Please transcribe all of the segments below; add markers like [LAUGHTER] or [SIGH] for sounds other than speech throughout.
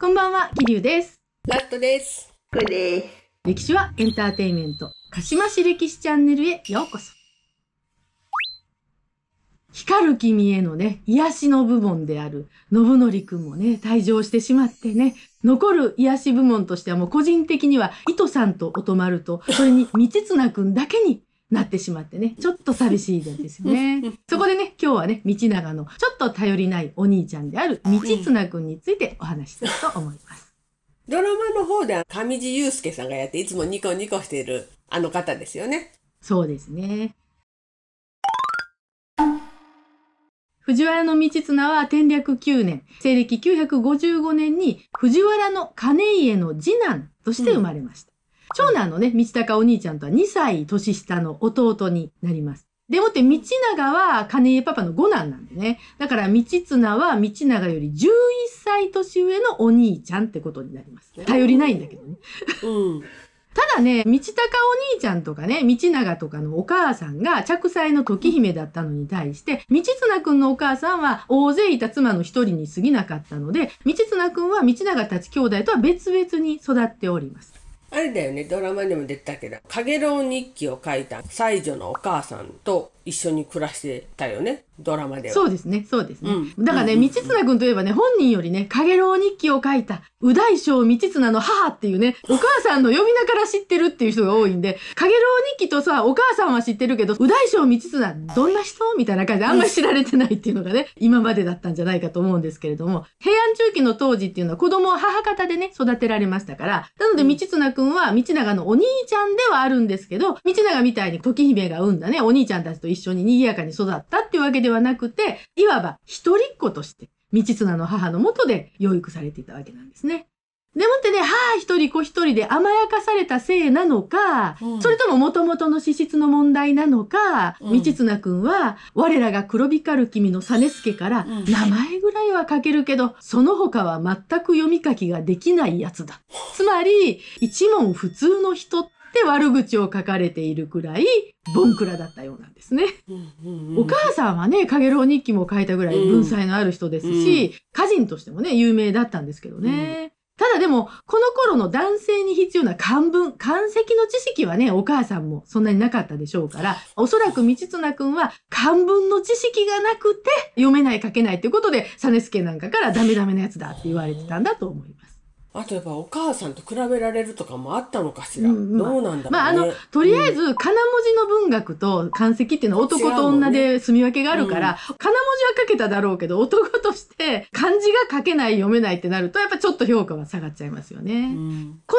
こんばんは、桐生です。ラットです。これで歴史はエンターテイメント、鹿島市歴史チャンネルへようこそ。光る君へのね、癒しの部門である、信則くんもね、退場してしまってね、残る癒し部門としてはもう個人的には、糸さんと音丸と、それに道綱くんだけになってしまってね、ちょっと寂しいですよね。[LAUGHS] そこでね、今日はね、道長のちょっと頼りないお兄ちゃんである道綱くんについてお話ししたいと思います。ドラマの方では上地雄介さんがやっていつもニコニコしているあの方ですよね。そうですね。藤原道綱は天略9年、西暦955年に藤原兼家の次男として生まれました。うん長男のね、道高お兄ちゃんとは2歳年下の弟になります。でもって、道長は金家パパの五男なんでね。だから、道綱は道長より11歳年上のお兄ちゃんってことになります。頼りないんだけどね。うん。ただね、道高お兄ちゃんとかね、道長とかのお母さんが着妻の時姫だったのに対して、道綱くんのお母さんは大勢いた妻の一人に過ぎなかったので、道綱くんは道長たち兄弟とは別々に育っております。あれだよね、ドラマにも出てたけど、かげろう日記を書いた西女のお母さんと一緒に暮らしてたよね、ドラマでは。そうですね、そうですね。うん、だからね、道綱君といえばね、本人よりね、かげろう日記を書いた、右大将道綱の母っていうね、お母さんの呼び名から知ってるっていう人が多いんで、かげろう日記とさ、お母さんは知ってるけど、右大将道綱、どんな人みたいな感じであんまり知られてないっていうのがね、今までだったんじゃないかと思うんですけれども、平安中期の当時っていうのは子供は母方でね、育てられましたから、なので道綱君は道長のお兄ちゃんではあるんですけど、道長みたいに時姫が産んだね、お兄ちゃんたちと一緒に賑やかに育ったっていうわけではなくて、いわば一人っ子として、道綱の母のもとで養育されていたわけなんですね。でもってね、はあ、一人子一人で甘やかされたせいなのか、うん、それとも元々の資質の問題なのか、うん、道綱くんは、我らが黒光る君の実助から、名前ぐらいは書けるけど、その他は全く読み書きができないやつだ。つまり、一問普通の人っって悪口を書かれているくらいボンクラだったようなんですね。お母さんはね「かげろう日記」も書いたぐらい文才のある人ですし、歌人としてもね有名だったんですけどね。ただでも、この頃の男性に必要な漢文、漢石の知識はね、お母さんもそんなになかったでしょうから、おそらく道綱くんは漢文の知識がなくて読めない書けないということで、実助なんかからダメダメなやつだって言われてたんだと思います。あとやっぱお母さんと比べられるとかもあったのかしら、うんうん、どうなんだろう、ね、まあ、あのとりあえず金文字の文学と漢石っていうのは男と女で住み分けがあるから、ねうん、金文字は書けただろうけど男として漢字が書けない読めないってなるとやっぱちょっと評価は下がっちゃいますよね。うん、子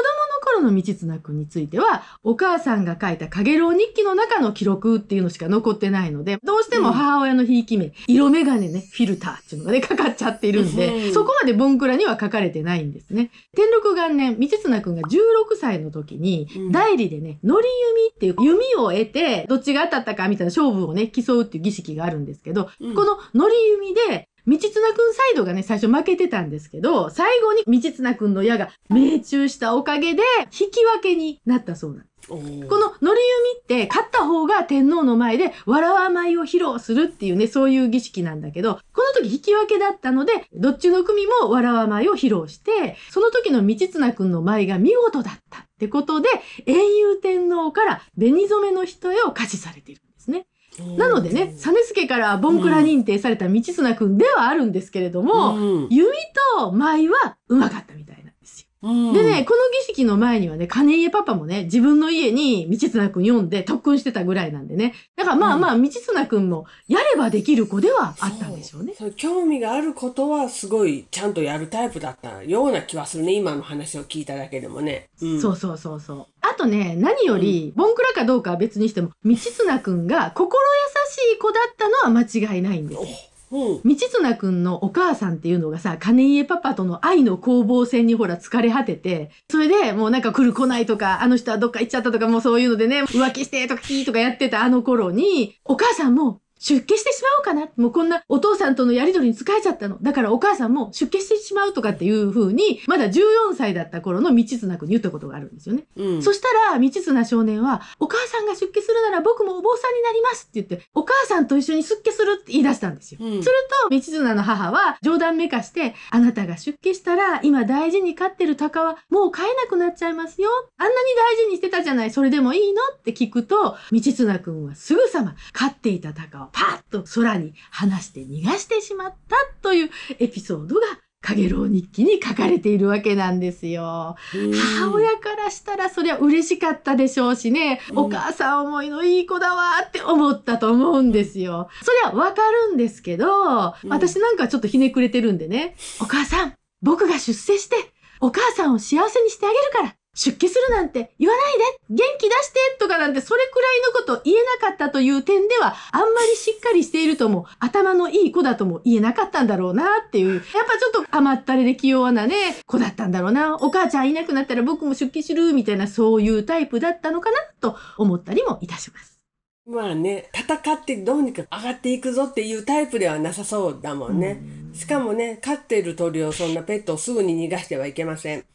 の道綱くんについては、お母さんが書いた影郎日記の中の記録っていうのしか残ってないので、どうしても母親のひいき目、うん、色眼鏡ね、フィルターっていうのがね、かかっちゃっているんで、そこまでボンクラには書かれてないんですね。天禄元年、道綱くんが16歳の時に、代理でね、乗り弓っていう弓を得て、どっちが当たったかみたいな勝負をね、競うっていう儀式があるんですけど、この乗り弓で、道綱くんサイドがね、最初負けてたんですけど、最後に道綱くんの矢が命中したおかげで、引き分けになったそうなんです。この乗り弓って勝った方が天皇の前でわらわ舞を披露するっていうね、そういう儀式なんだけど、この時引き分けだったので、どっちの組もわらわ舞を披露して、その時の道綱くんの舞が見事だったってことで、英雄天皇から紅染めの人へを歌詞されている。なのでね、実助からボンクラ認定された道綱君ではあるんですけれども、うん、弓と舞はうまかったみたいでね、この儀式の前にはね、金家パパもね、自分の家に道綱くん読んで特訓してたぐらいなんでね。だからまあまあ、道綱くんもやればできる子ではあったんでしょうね。そう興味があることはすごいちゃんとやるタイプだったような気はするね、今の話を聞いただけでもね。うん、そうそうそうそう。あとね、何より、ボンクラかどうかは別にしても、道綱くんが心優しい子だったのは間違いないんですよ。道綱君のお母さんっていうのがさ金家パパとの愛の攻防戦にほら疲れ果ててそれでもうなんか来る来ないとかあの人はどっか行っちゃったとかもうそういうのでね浮気してとかキーとかやってたあの頃にお母さんも出家してしまおうかな。もうこんなお父さんとのやりとりに疲れちゃったの。だからお母さんも出家してしまうとかっていう風に、まだ14歳だった頃の道綱君に言ったことがあるんですよね。うん、そしたら、道綱少年は、お母さんが出家するなら僕もお坊さんになりますって言って、お母さんと一緒に出家するって言い出したんですよ。うん、すると、道綱の母は冗談めかして、あなたが出家したら、今大事に飼ってる鷹はもう飼えなくなっちゃいますよ。あんなに大事にしてたじゃない、それでもいいのって聞くと、道綱君はすぐさま飼っていた鷹をパッと空に放して逃がしてしまったというエピソードが影郎日記に書かれているわけなんですよ。母親からしたらそりゃ嬉しかったでしょうしね、お母さん思いのいい子だわって思ったと思うんですよ。そりゃわかるんですけど、私なんかちょっとひねくれてるんでね、お母さん、僕が出世して、お母さんを幸せにしてあげるから、出家するなんて言わないで元気出してとかなんてそれくらいのこと言えなかったという点ではあんまりしっかりしているとも頭のいい子だとも言えなかったんだろうなっていうやっぱちょっと甘ったれで器用なね子だったんだろうなお母ちゃんいなくなったら僕も出家するみたいなそういうタイプだったのかなと思ったりもいたします。まあね、戦ってどうにか上がっていくぞっていうタイプではなさそうだもんね。んしかもね、飼っている鳥をそんなペットをすぐに逃がしてはいけません。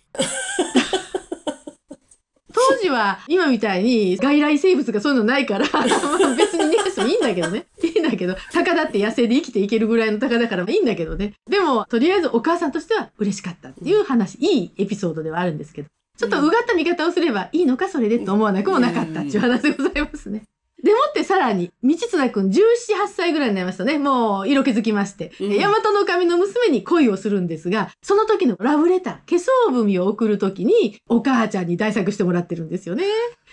ちは今みたいに外来生物がそういうのないから [LAUGHS] 別に逃がしてもいいんだけどね。いいんだけど、鷹だって野生で生きていけるぐらいの鷹だからいいんだけどね。でも、とりあえずお母さんとしては嬉しかったっていう話、いいエピソードではあるんですけど。ちょっとうがった見方をすればいいのかそれでと思わなくもなかったっていう話でございますね。でもってさらに、道綱くん17、8歳ぐらいになりましたね。もう、色気づきまして。うん、大和の神の娘に恋をするんですが、その時のラブレター、化粧文を送る時に、お母ちゃんに代作してもらってるんですよね。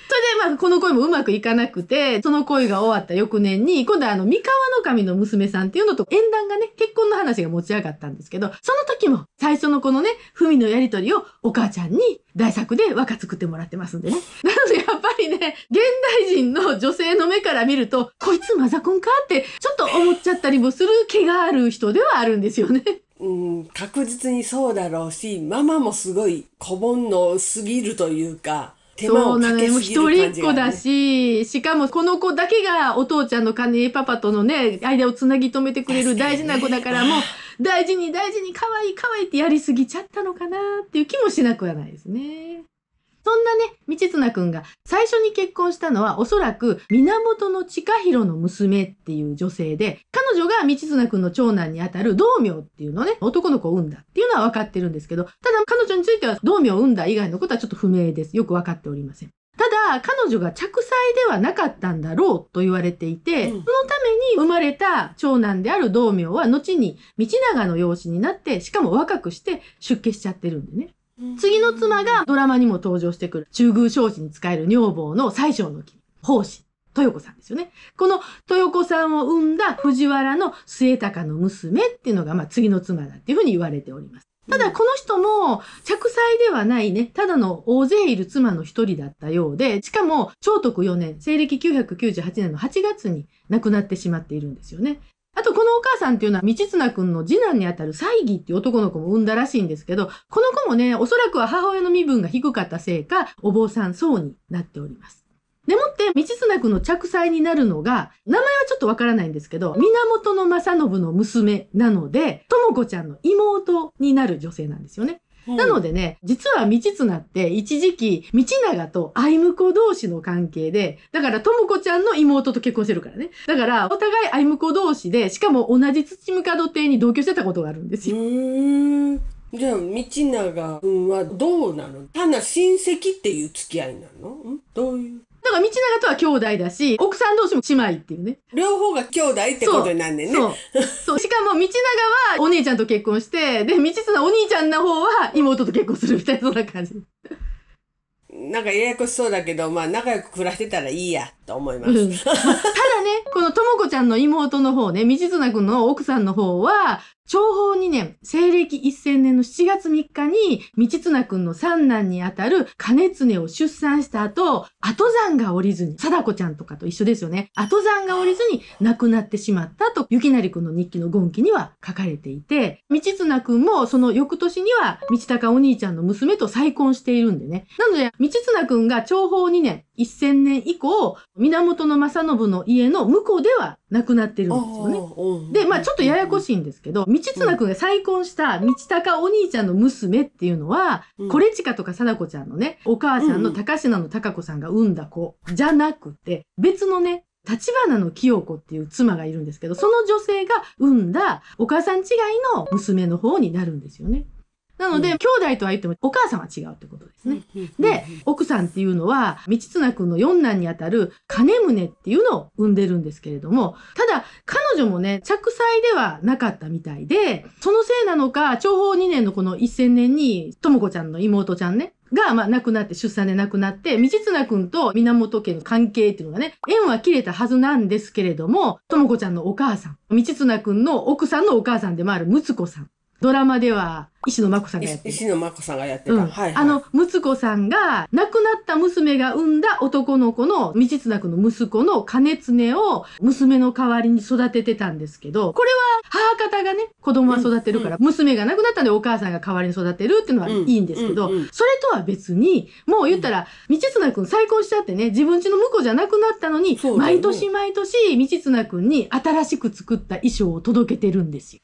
それでまあこの恋もうまくいかなくて、その恋が終わった翌年に、今度はあの三河の神の娘さんっていうのと縁談がね、結婚の話が持ち上がったんですけど、その時も最初のこのね、文のやりとりをお母ちゃんに大作で若作ってもらってますんでね。[LAUGHS] なのでやっぱりね、現代人の女性の目から見ると、こいつマザコンかってちょっと思っちゃったりもする気がある人ではあるんですよね。[LAUGHS] うん、確実にそうだろうし、ママもすごい小煩悩すぎるというか、そうなのよ。も一人っ子だし、しかもこの子だけがお父ちゃんの金パパとのね、間をつなぎ止めてくれる大事な子だから、もう大事に大事に可愛い可愛いってやりすぎちゃったのかなっていう気もしなくはないですね。そんなね、道綱くんが最初に結婚したのはおそらく源の近弘の娘っていう女性で、彼女が道綱くんの長男にあたる道明っていうのね、男の子を産んだっていうのは分かってるんですけど、ただ彼女については道明を産んだ以外のことはちょっと不明です。よく分かっておりません。ただ、彼女が着妻ではなかったんだろうと言われていて、うん、そのために生まれた長男である道明は後に道長の養子になって、しかも若くして出家しちゃってるんでね。次の妻がドラマにも登場してくる、中宮少子に使える女房の最小の君、奉仕、豊子さんですよね。この豊子さんを産んだ藤原の末高の娘っていうのが、まあ、次の妻だっていうふうに言われております。ただこの人も着妻ではないね、ただの大勢いる妻の一人だったようで、しかも聖徳4年、西暦998年の8月に亡くなってしまっているんですよね。あと、このお母さんっていうのは、道綱くんの次男にあたる西義っていう男の子も産んだらしいんですけど、この子もね、おそらくは母親の身分が低かったせいか、お坊さん層になっております。でもって、道綱くんの着彩になるのが、名前はちょっとわからないんですけど、源正信の娘なので、とも子ちゃんの妹になる女性なんですよね。なのでね、実は道綱って一時期、道長と愛婿同士の関係で、だから智子ちゃんの妹と結婚してるからね。だから、お互い愛婿同士で、しかも同じ土向門邸に同居してたことがあるんですよ。じゃあ、道長はどうなの単な親戚っていう付き合いなのどういうだから道長とは兄弟だし、奥さん同士も姉妹っていうね。両方が兄弟ってことになんねんね。そう。そうしかも道長はお姉ちゃんと結婚して、で、道綱お兄ちゃんの方は妹と結婚するみたいな、そんな感じ。なんかややこしそうだけど、まあ仲良く暮らしてたらいいや、と思います。うん、ただね、このともこちゃんの妹の方ね、道綱くんの奥さんの方は、昭法2年、西暦1000年の7月3日に、道綱くんの三男にあたる金常を出産した後、後山が降りずに、貞子ちゃんとかと一緒ですよね。後山が降りずに亡くなってしまったと、雪成くんの日記の言記には書かれていて、道綱くんもその翌年には、道高お兄ちゃんの娘と再婚しているんでね。なので、道綱くんが長法2年、1000年以降、源正信の家の向こうでは亡くなってるんですよね。で、まあちょっとややこしいんですけど、道綱君が再婚した道高お兄ちゃんの娘っていうのは、うん、コとか貞子ちゃんのね、お母さんの高階の高子さんが産んだ子じゃなくて、別のね、立花の清子っていう妻がいるんですけど、その女性が産んだお母さん違いの娘の方になるんですよね。なので、うん、兄弟とは言ってもお母さんは違うってことですね。で、奥さんっていうのは、道綱君の四男にあたる金宗っていうのを産んでるんですけれども、ただ、彼女もね、着妻ではなかったみたいで、そのせいなのか、長宝2年のこの1000年に、とも子ちゃんの妹ちゃんね、が、まあ、亡くなって、出産で亡くなって、道綱くんと源家の関係っていうのがね、縁は切れたはずなんですけれども、とも子ちゃんのお母さん、道綱くんの奥さんのお母さんでもある睦子さんドラマでは石野真子さんがやって石野真子さんがやってた。うんはいはい、あの、つ子さんが、亡くなった娘が産んだ男の子の、道綱君の息子の金常を、娘の代わりに育ててたんですけど、これは母方がね、子供は育てるから、うん、娘が亡くなったんでお母さんが代わりに育てるっていうのはいいんですけど、うん、それとは別に、もう言ったら、道綱君再婚しちゃってね、自分家の婿じゃなくなったのに、ね、毎年毎年、道綱君に新しく作った衣装を届けてるんですよ。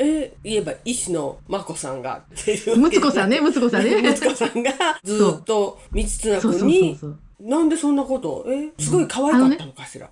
えー、言えば医師の眞子さんがってい息子さんね息 [LAUGHS] 子さんね息子さんがずっと道綱君になんでそんなことえすごい可愛かったのかしら、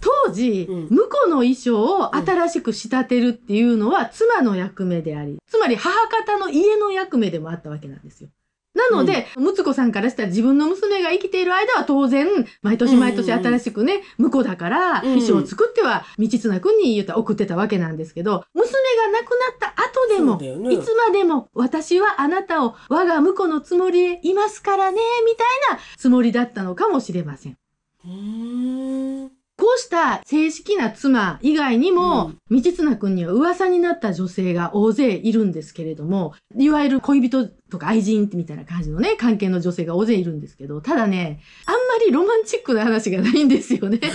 当時、うん、婿の衣装を新しく仕立てるっていうのは妻の役目であり、つまり母方の家の役目でもあったわけなんですよ。なので、うん、むつこさんからしたら自分の娘が生きている間は当然、毎年毎年新しくね、うん、婿だから、衣装を作っては、道綱くんに言うと送ってたわけなんですけど、娘が亡くなった後でも、ね、いつまでも、私はあなたを我が婿のつもりでいますからね、みたいなつもりだったのかもしれません。こうした正式な妻以外にも、道綱君には噂になった女性が大勢いるんですけれども、いわゆる恋人とか愛人みたいな感じのね、関係の女性が大勢いるんですけど、ただね、あんまりロマンチックな話がないんですよね。[LAUGHS] 例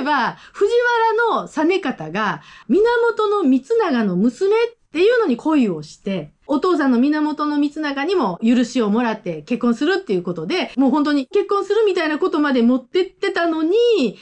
えば、藤原の実方が、源の三長の娘っていうのに恋をして、お父さんの源の光中にも許しをもらって結婚するっていうことで、もう本当に結婚するみたいなことまで持ってってたのに、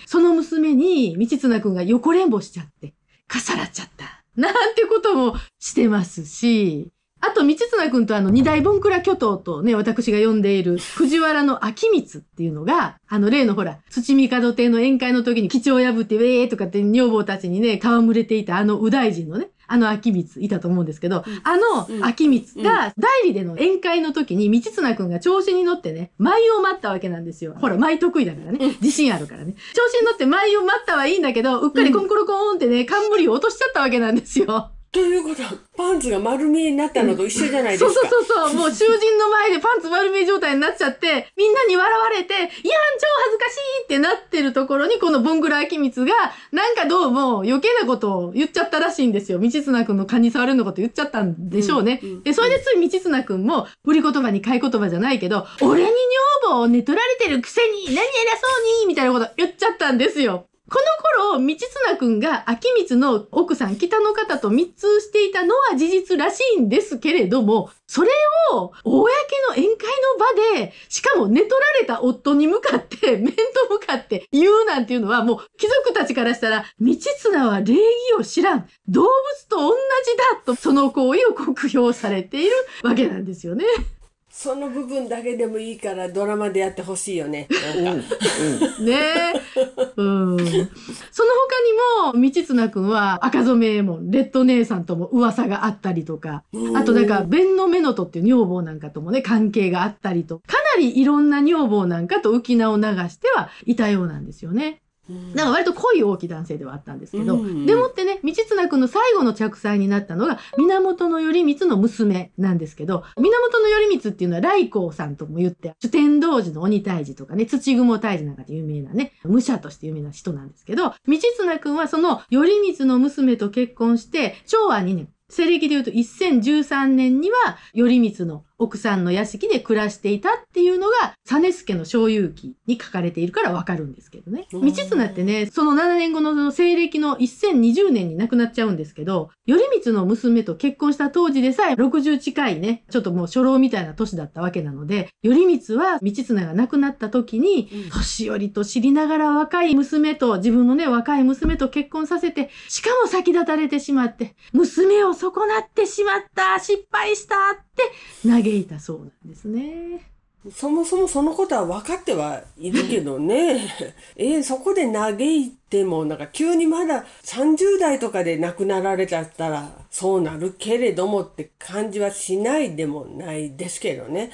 その娘に道綱くんが横連母しちゃって、かさらっちゃった。なんてこともしてますし、あと、道綱くんとあの、二大盆倉巨頭とね、私が呼んでいる藤原の秋光っていうのが、あの、例のほら、土見門亭の宴会の時に貴重破って、ウェーとかって女房たちにね、戯れていたあの右大臣のね、あの秋光いたと思うんですけど、あの秋光が代理での宴会の時に道綱くんが調子に乗ってね、舞を待ったわけなんですよ。ほら、舞得意だからね。自信あるからね。調子に乗って舞を待ったはいいんだけど、うっかりコンコロコーンってね、冠を落としちゃったわけなんですよ。ということは、パンツが丸見えになったのと一緒じゃないですか。そうそうそうそう。[LAUGHS] もう囚人の前でパンツ丸見え状態になっちゃって、みんなに笑われて、いやん、超恥ずかしいってなってるところに、このボングラミツが、なんかどうも余計なことを言っちゃったらしいんですよ。道綱君の蚊に触るのこと言っちゃったんでしょうね。うんうん、で、それでつい道綱君も、売り言葉に買い言葉じゃないけど、俺に女房を寝取られてるくせに、何偉そうに、みたいなこと言っちゃったんですよ。この頃、道綱くんが秋光の奥さん、北の方と密通していたのは事実らしいんですけれども、それを、公の宴会の場で、しかも寝取られた夫に向かって、面と向かって言うなんていうのは、もう貴族たちからしたら、道綱は礼儀を知らん。動物と同じだと、その行為を酷評されているわけなんですよね。その部分だけでもいいからドラマでやってほしいよね。うん、ねうん。その他にも、道綱くんは赤染めもレッド姉さんとも噂があったりとか、あとなんか、弁の目のとっていう女房なんかともね、関係があったりと、かなりいろんな女房なんかと浮き名を流してはいたようなんですよね。なんか割と濃い大きい男性ではあったんですけど、うんうん、でもってね、道綱君の最後の着彩になったのが、源頼光の娘なんですけど、源頼光っていうのは雷光さんとも言って、主天童寺の鬼退治とかね、土雲退治なんかで有名なね、武者として有名な人なんですけど、道綱君はその頼光の娘と結婚して、昭和2年、西暦で言うと1013年には、頼光の奥さんの屋敷で暮らしていたっていうのが、実助の小遊記に書かれているからわかるんですけどね。道綱ってね、その7年後のその西暦の1020年に亡くなっちゃうんですけど、頼光の娘と結婚した当時でさえ60近いね、ちょっともう初老みたいな年だったわけなので、頼光は道綱が亡くなった時に、うん、年寄りと知りながら若い娘と、自分のね、若い娘と結婚させて、しかも先立たれてしまって、娘を損なってしまった、失敗したって嘆いたそうなんですね。そもそもそのことは分かってはいるけどね。[LAUGHS] えー、そこで嘆いても、なんか急にまだ30代とかで亡くなられちゃったら、そうなるけれどもって感じはしないでもないですけどね。。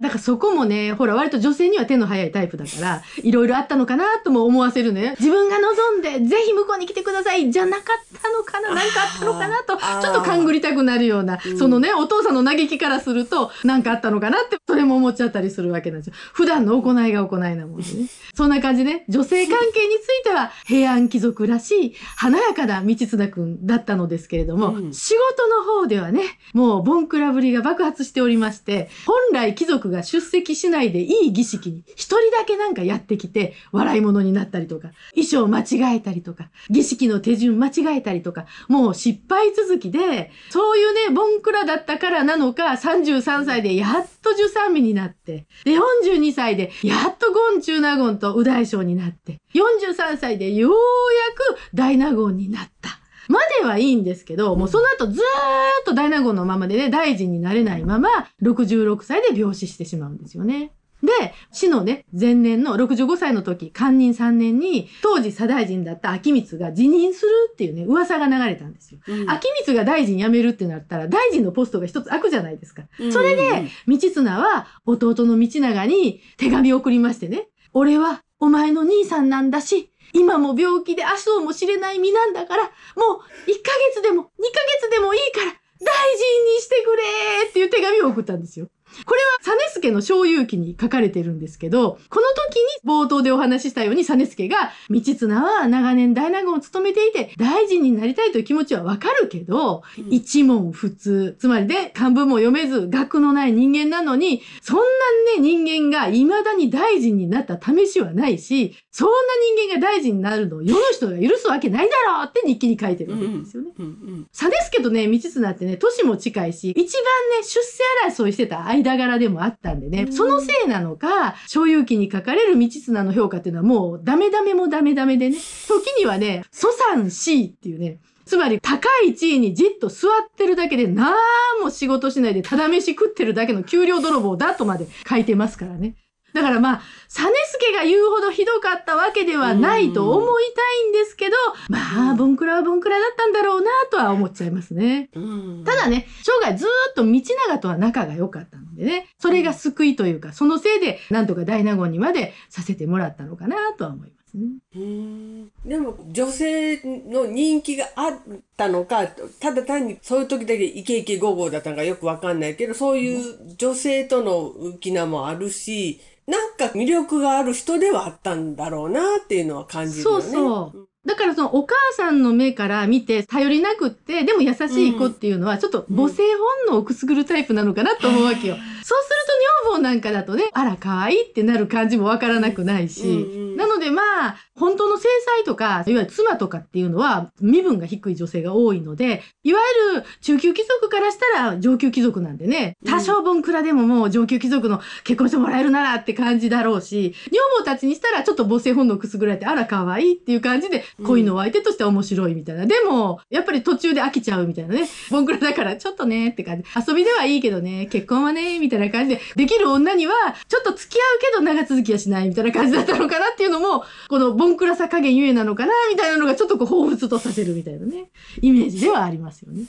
だからそこもね、ほら、割と女性には手の早いタイプだから、いろいろあったのかなとも思わせるね。自分が望んで、ぜひ向こうに来てくださいじゃなかったのかな、なんかあったのかなと、ちょっと勘ぐりたくなるような、そのね、お父さんの嘆きからすると、なんかあったのかなって、それも思っちゃったりするわけなんですよ。普段の行いが行いなもんでね。そんな感じで、女性関係については、[LAUGHS] 平安貴族らしい、華やかな道綱くんだったのですけれども、うん、仕事の方ではね、もうボンクラぶりが爆発しておりまして、本来貴族族が出席しないでいい儀式に一人だけなんかやってきて笑い物になったりとか、衣装間違えたりとか、儀式の手順間違えたりとか、もう失敗続きで、そういうね、ボンクラだったからなのか、33歳でやっと13味になって、で、42歳でやっとゴン中納言と右大将になって、43歳でようやく大納言になった。まではいいんですけど、もうその後ずーっと大納言のままでね、大臣になれないまま、66歳で病死してしまうんですよね。で、死のね、前年の65歳の時、官任3年に、当時左大臣だった秋光が辞任するっていうね、噂が流れたんですよ。うん、秋光が大臣辞めるってなったら、大臣のポストが一つ開くじゃないですか。それで、道綱は弟の道長に手紙を送りましてね、俺はお前の兄さんなんだし、今も病気で明日をも知れない身なんだから、もう1ヶ月でも2ヶ月でもいいから、大事にしてくれっていう手紙を送ったんですよ。これは実助の小遊記に書かれてるんですけど、この時に冒頭でお話ししたように実助が、道綱は長年大納言を務めていて、大臣になりたいという気持ちはわかるけど、うん、一問普通、つまりで漢文も読めず、学のない人間なのに、そんなね、人間が未だに大臣になった試しはないし、そんな人間が大臣になるのを世の人が許すわけないだろうって日記に書いてるわけですよね。うんうん差ですけどね、道綱ってね、年も近いし、一番ね、出世争いしてた間柄でもあったんでね、そのせいなのか、所有期に書かれる道綱の評価っていうのはもうダメダメもダメダメでね、時にはね、祖産死っていうね、つまり高い地位にじっと座ってるだけで何も仕事しないでただ飯食ってるだけの給料泥棒だとまで書いてますからね。だからまあ、実助が言うほどひどかったわけではないと思いたいんですけど、まあ、ボンクラはボンクラだったんだろうなとは思っちゃいますね。ただね、生涯ずっと道長とは仲が良かったのでね、それが救いというか、そのせいで、なんとか大納言にまでさせてもらったのかなとは思います。うんでも女性の人気があったのかただ単にそういう時だけイケイケゴーゴーだったのかよくわかんないけどそういう女性との浮き名もあるし。うなんか魅力がある人ではあったんだろうなっていうのは感じるよね。そうそうだからそのお母さんの目から見て頼りなくって、でも優しい子っていうのはちょっと母性本能をくすぐるタイプなのかなと思うわけよ。うんそうすると女房なんかだとね、あら、可愛いってなる感じもわからなくないし、うんうん、なのでまあ、本当の制裁とか、いわゆる妻とかっていうのは身分が低い女性が多いので、いわゆる中級貴族からしたら上級貴族なんでね、多少ボンクラでももう上級貴族の結婚してもらえるならって感じだろうし、女房たちにしたらちょっと母性本能くすぐられて、あら、可愛いっていう感じで、恋の相手として面白いみたいな。でも、やっぱり途中で飽きちゃうみたいなね、ボンクラだからちょっとねって感じ。遊びではいいけどね、結婚はね、みたいな。たいな感じで、できる女には、ちょっと付き合うけど長続きはしないみたいな感じだったのかなっていうのも、このボンクラさ加減ゆえなのかなみたいなのがちょっとこう、彷彿とさせるみたいなね、イメージではありますよね。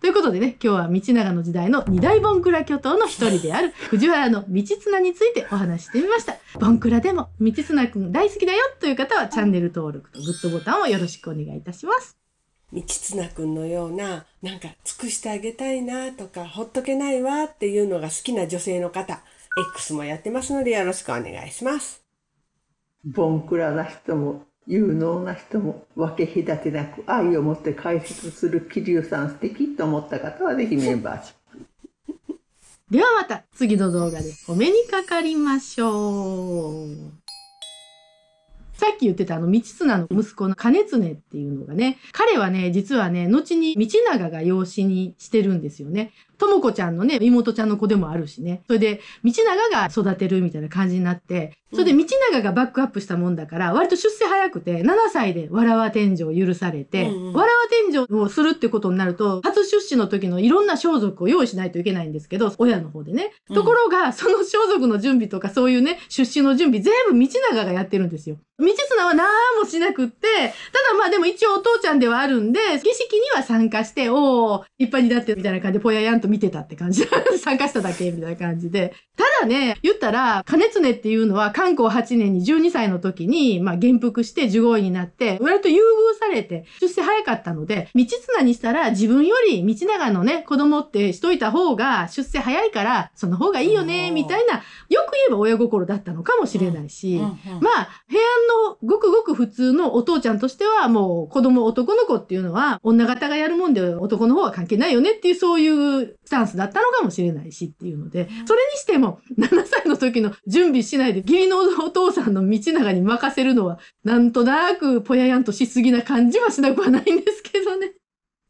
ということでね、今日は道長の時代の二大ボンクラ巨頭の一人である藤原の道綱についてお話してみました。ボンクラでも道綱くん大好きだよという方はチャンネル登録とグッドボタンをよろしくお願いいたします。道綱君のようななんか尽くしてあげたいなとかほっとけないわっていうのが好きな女性の方 X もやってますのでよろしくお願いします。ボンクラな人も有能な人も分け隔てなく愛を持って解説する桐生さん素敵と思った方はぜひメンバーシ [LAUGHS] ではまた次の動画でお目にかかりましょう。さっき言ってたあの道綱の息子の兼常っていうのがね、彼はね、実はね、後に道長が養子にしてるんですよね。ともこちゃんのね、妹ちゃんの子でもあるしね。それで、道長が育てるみたいな感じになって、それで道長がバックアップしたもんだから、割と出世早くて、7歳でわらわ天井を許されて、わらわ天井をするってことになると、初出資の時のいろんな装束を用意しないといけないんですけど、親の方でね。ところが、その装束の準備とか、そういうね、出資の準備、全部道長がやってるんですよ。道綱は何もしなくって、ただまあでも一応お父ちゃんではあるんで、儀式には参加して、おお、立派になってみたいな感じで、ぽややんとと見てたって感じ。[LAUGHS] 参加しただけみたいな感じで。たはね、言ったら、金常っていうのは、観光8年に12歳の時に、まあ、元服して15位になって、割と優遇されて、出世早かったので、道綱にしたら、自分より道長のね、子供ってしといた方が、出世早いから、その方がいいよね、みたいな、よく言えば親心だったのかもしれないし、まあ、平安のごくごく普通のお父ちゃんとしては、もう、子供、男の子っていうのは、女方がやるもんで、男の方は関係ないよねっていう、そういうスタンスだったのかもしれないしっていうので、それにしても、7歳の時の準備しないで義理のお父さんの道長に任せるのはなんとなくぽややんとしすぎな感じはしなくはないんですけどね。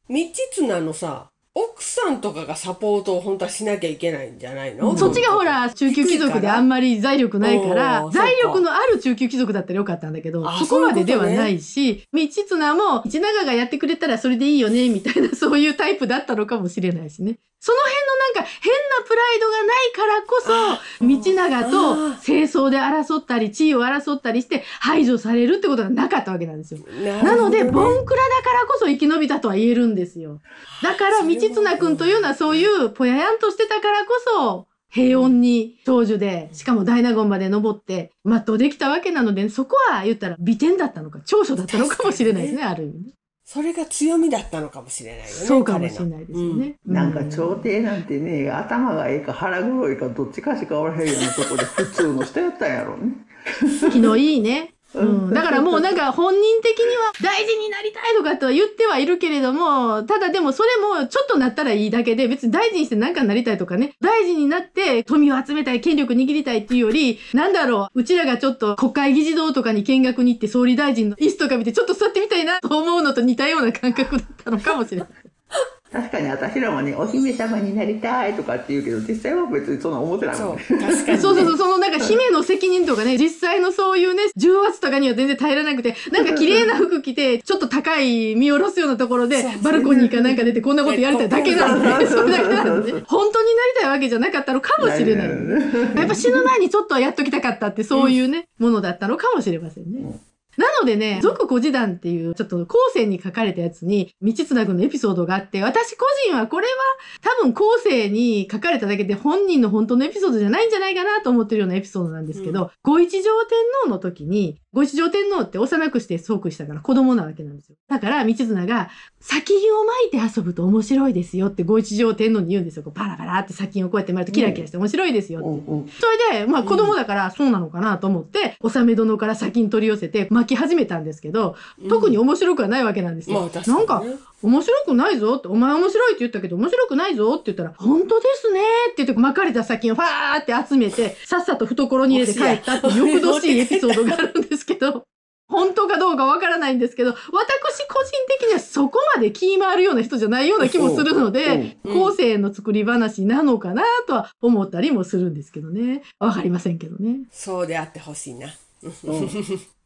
道綱のさ奥さんとかがサポートを本当はしなきゃいけないんじゃないの、うん、そっちがほら中級貴族であんまり財力ないから財力のある中級貴族だったらよかったんだけどそこまでではないし道綱、も道長がやってくれたらそれでいいよねみたいなそういうタイプだったのかもしれないしねその辺のなんか変なプライドがないからこそ道長と清掃で争ったり地位を争ったりして排除されるってことがなかったわけなんですよ。な、ね,、のでボンクラだ生き延びたとは言えるんですよ。だから、道綱君というのはそういうぽややんとしてたからこそ、平穏に長寿で、しかも大納言まで登って、全うできたわけなので、そこは言ったら美点だったのか、長所だったのかもしれないですね、ある意味、それが強みだったのかもしれないよね。そうかもしれないですよね。うん、なんか朝廷なんてね、頭がええか腹黒いかどっちかしかおらへんようなとこで普通の人やったんやろうね。[LAUGHS] 気のいいね。うん、だからもうなんか本人的には大事になりたいとかとは言ってはいるけれども、ただでもそれもちょっとなったらいいだけで、別に大事にして何かになりたいとかね、大事になって富を集めたい、権力握りたいっていうより、なんだろう、うちらがちょっと国会議事堂とかに見学に行って総理大臣の椅子とか見てちょっと座ってみたいなと思うのと似たような感覚だったのかもしれない。確かに私らもね、お姫様になりたいとかって言うけど、実際は別にそんな思ってないもんね。そう、確かに、[LAUGHS] そうそうそう、そのなんか姫の責任とかね、実際のそういうね、重圧とかには全然耐えられなくて、なんか綺麗な服着て、ちょっと高い見下ろすようなところで、バルコニーかなんか出てこんなことやりたいだけなんで、それだけなんで、本当になりたいわけじゃなかったのかもしれない。やっぱ死ぬ前にちょっとはやっときたかったって、そういうね、ものだったのかもしれませんね。なのでね、俗古時団っていうちょっと後世に書かれたやつに、道綱ぐのエピソードがあって、私個人はこれは多分後世に書かれただけで本人の本当のエピソードじゃないんじゃないかなと思ってるようなエピソードなんですけど、うん、五一条天皇の時に、ご一条天皇って幼くして即位したから子供なわけなんですよ。だから道綱が砂金を巻いて遊ぶと面白いですよってご一条天皇に言うんですよ。バラバラって砂金をこうやって巻いてキラキラして面白いですよって。それで、まあ子供だからそうなのかなと思って、納、さめ殿から砂金取り寄せて巻き始めたんですけど、特に面白くはないわけなんですよ。なんか、面白くないぞって、お前面白いって言ったけど面白くないぞって言ったら、本当ですねって言って巻かれた砂金をファーって集めて、さっさと懐に入れて帰ったって翌年エピソードがあるんですけど、本当かどうかわからないんですけど、私個人的にはそこまで気回るような人じゃないような気もするので、後世の作り話なのかなとは思ったりもするんですけどね。わかりませんけどね。そうであってほしいな。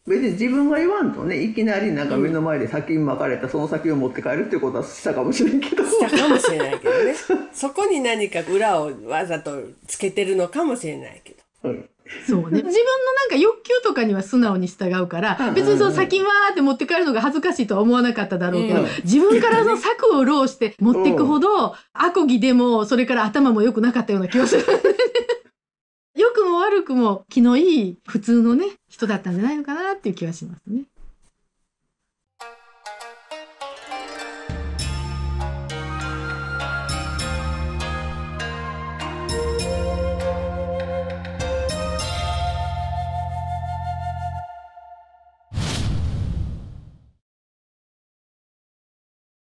別に自分が言わんとねいきなりなんか目の前で先に巻かれた、うん、その先を持って帰るっていうことはしたかもしれんけどしたかもしれないけどねそこに何か裏をわざとつけてるのかもしれないけど、そうね。[LAUGHS] 自分のなんか欲求とかには素直に従うから、別にその先わーって持って帰るのが恥ずかしいとは思わなかっただろうけど、自分からその策を労して持っていくほど、アコギでも、それから頭も良くなかったような気がする。良くも悪くも気のいい普通のね、人だったんじゃないのかなっていう気はしますね。